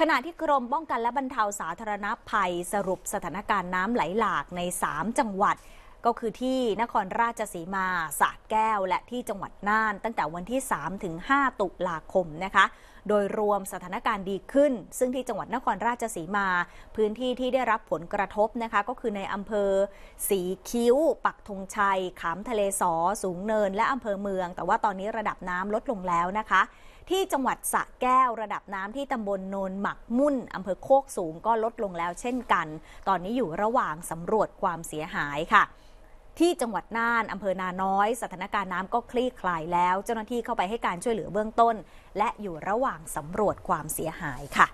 ขณะที่กรมป้องกันและบรรเทาสาธารณภัยสรุปสถานการณ์น้ำไหลหลากใน 3 จังหวัด ก็คือที่นครราชสีมาสระแก้วและที่จังหวัดน่านตั้งแต่วันที่ 3 ถึง 5 ตุลาคมนะคะโดยรวมสถานการณ์ดีขึ้น ซึ่งที่จังหวัดนครราชสีมา พื้นที่ที่ได้รับผลกระทบนะคะ ก็คือในอำเภอ สีคิ้ว ปักธงชัยขามทะเลสอสูงเนินและอำเภอเมือง แต่ว่าตอนนี้ระดับน้ำลดลงแล้วนะคะ ที่จังหวัดสะแก้วระดับน้ำที่ตำบลโนนหมักมุ่นอำเภอโคกสูงก็ลดลงแล้วเช่นกัน ตอนนี้อยู่ระหว่างสำรวจความเสียหายค่ะที่จังหวัดน่าน อำเภอนาน้อย สถานการณ์น้ำก็คลี่คลายแล้ว เจ้าหน้าที่เข้าไปให้การช่วยเหลือเบื้องต้น และอยู่ระหว่างสำรวจความเสียหายค่ะ